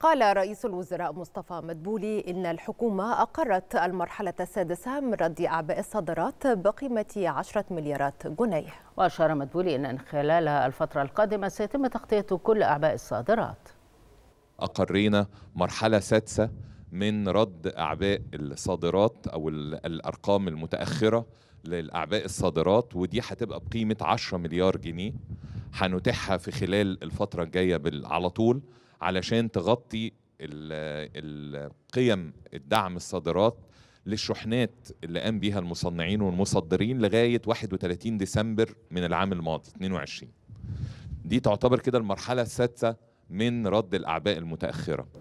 قال رئيس الوزراء مصطفى مدبولي إن الحكومة أقرت المرحلة السادسة من رد أعباء الصادرات بقيمة 10 مليارات جنيه وأشار مدبولي إن خلال الفترة القادمة سيتم تغطية كل أعباء الصادرات أقرينا مرحلة سادسة من رد أعباء الصادرات أو الأرقام المتأخرة للأعباء الصادرات ودي هتبقى بقيمة 10 مليار جنيه هنتيحها في خلال الفتره الجايه على طول علشان تغطي القيم الدعم الصادرات للشحنات اللي قام بيها المصنعين والمصدرين لغايه 31 ديسمبر من العام الماضي 22 دي تعتبر كده المرحله السادسه من رد الاعباء المتاخره